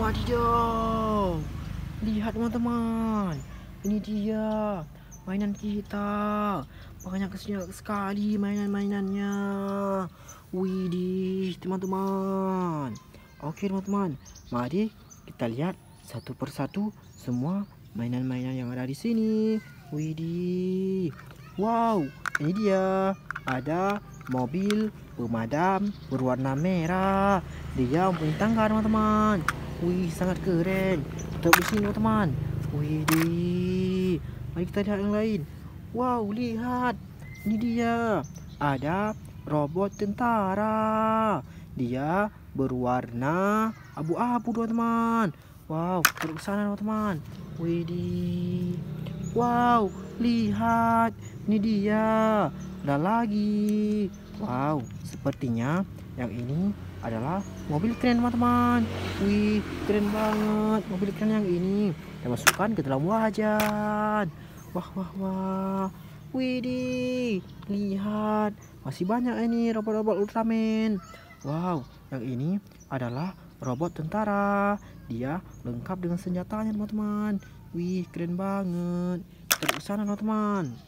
Wadidaw. Lihat teman-teman. Ini dia mainan kita. Banyak sekali mainan-mainannya. Widih, teman-teman. Oke, teman-teman. Mari kita lihat satu persatu semua mainan-mainan yang ada di sini. Widih. Wow, ini dia. Ada mobil pemadam berwarna merah. Dia mempunyai tangga, teman-teman. Wih sangat keren Kita sini, oh, teman Wih deh Mari kita lihat yang lain Wow lihat Ini dia Ada robot tentara Dia berwarna abu-abu teman Wow Terus ke sana teman Wih deh Wow Lihat Ini dia ada lagi. Wow, sepertinya yang ini adalah mobil keren teman-teman. Wih, keren banget mobil keren yang ini. Kita masukkan ke dalam wajan. Wah, wah, wah. Widih, lihat. Masih banyak ini robot-robot Ultraman. Wow, yang ini adalah robot tentara. Dia lengkap dengan senjatanya, teman-teman. Wih, keren banget. Kita sana, teman-teman.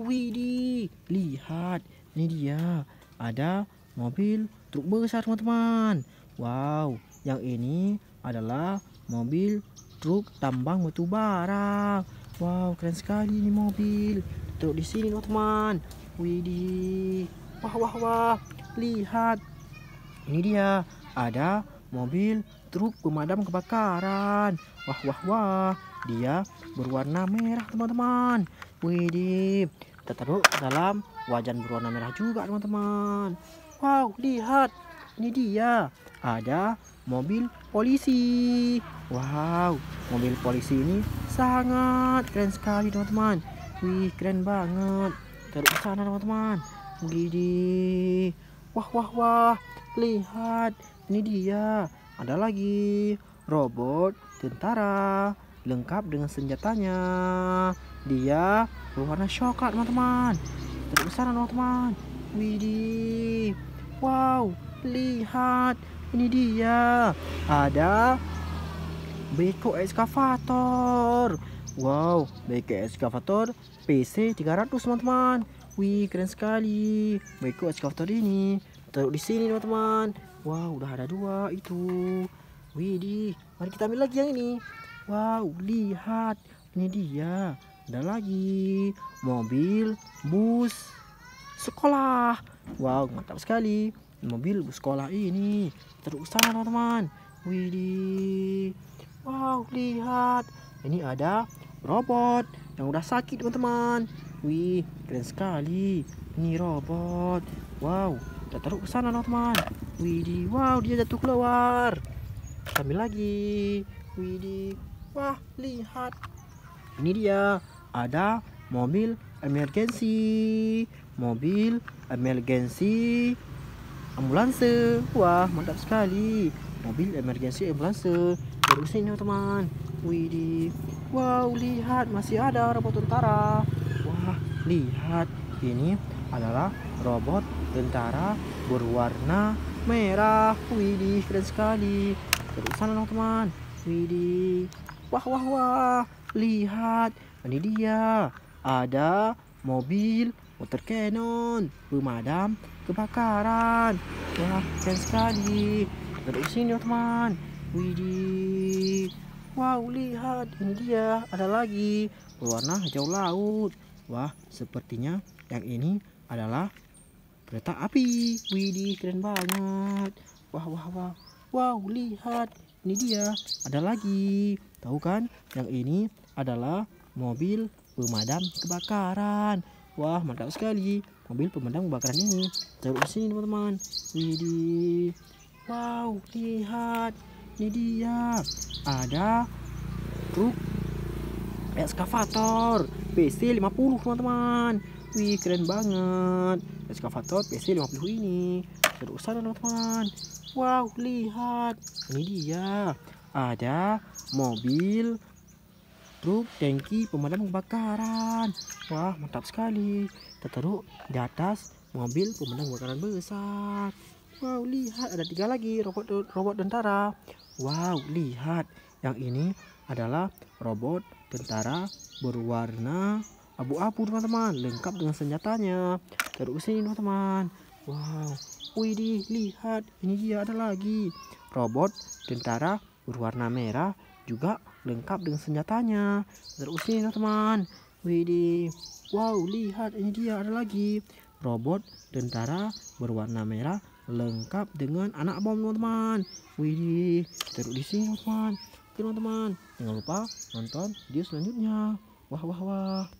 Widi lihat. Ini dia. Ada mobil truk besar, teman-teman. Wow, yang ini adalah mobil truk tambang batu bara. Wow, keren sekali ini mobil. Truk di sini, teman-teman. Widih. Wah, wah, wah. Lihat. Ini dia. Ada mobil truk pemadam kebakaran. Wah, wah, wah. Dia berwarna merah, teman-teman. Widih, kita taruh dalam wajan berwarna merah juga teman-teman. Wow, lihat. Ini dia. Ada mobil polisi. Wow, mobil polisi ini sangat keren sekali teman-teman. Wih, keren banget. Taruh ke sana teman-teman. Widih. Wah, wah, wah. Lihat. Ini dia. Ada lagi robot tentara lengkap dengan senjatanya dia berwarna coklat teman-teman besar teman-teman widih wow lihat ini dia ada beko ekskavator wow beko ekskavator PC 300 teman-teman wih keren sekali beko ekskavator ini taruh di sini teman-teman wow udah ada dua itu widih mari kita ambil lagi yang ini wow lihat ini dia ada lagi mobil bus sekolah wow mantap sekali mobil bus sekolah ini terus sana teman-teman widih wow lihat ini ada robot yang udah sakit teman-teman wih keren sekali ini robot wow kita taruh ke sana teman-teman widih wow dia jatuh keluar sambil lagi widih wah lihat ini dia ada mobil emergensi, mobil emergensi, ambulanse wah mantap sekali mobil emergensi ambulanse terus ini teman widih wow lihat masih ada robot tentara wah lihat ini adalah robot tentara berwarna merah widih keren sekali terus sana teman widih wah wah wah lihat ini dia ada mobil water cannon pemadam kebakaran wah keren sekali terus sini teman widih wow lihat ini dia ada lagi berwarna hijau laut wah sepertinya yang ini adalah kereta api widih keren banget wah wah wah wow lihat ini dia ada lagi tahu kan yang ini adalah mobil pemadam kebakaran. Wah, mantap sekali mobil pemadam kebakaran ini. Coba di sini, teman-teman. Widih. Wow, lihat. Ini dia. Ada truk ekskavator PC 50, teman-teman. Wih, keren banget. Ekskavator PC 50 ini. Taruh sana, teman-teman. Wow, lihat. Ini dia. Ada mobil truk tangki pemadam kebakaran wah mantap sekali tertaruh di atas mobil pemadam kebakaran besar wow lihat ada tiga lagi robot robot tentara wow lihat yang ini adalah robot tentara berwarna abu-abu teman-teman lengkap dengan senjatanya terus ini teman-teman wow widih lihat ini dia ada lagi robot tentara berwarna merah juga lengkap dengan senjatanya terusin ini ya, teman Widi Widih, wow lihat ini dia ada lagi robot tentara berwarna merah lengkap dengan anak bom teman-teman. Widih, terus di sini teman-teman, jangan lupa nonton video selanjutnya. Wah wah wah.